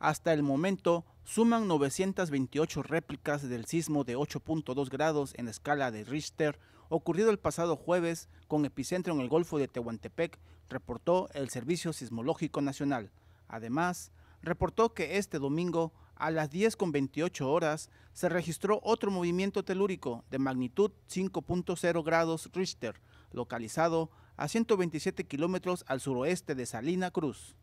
Hasta el momento, suman 928 réplicas del sismo de 8.2 grados en escala de Richter ocurrido el pasado jueves con epicentro en el Golfo de Tehuantepec, reportó el Servicio Sismológico Nacional. Además, reportó que este domingo a las 10.28 horas se registró otro movimiento telúrico de magnitud 5.0 grados Richter, localizado a 127 kilómetros al suroeste de Salina Cruz.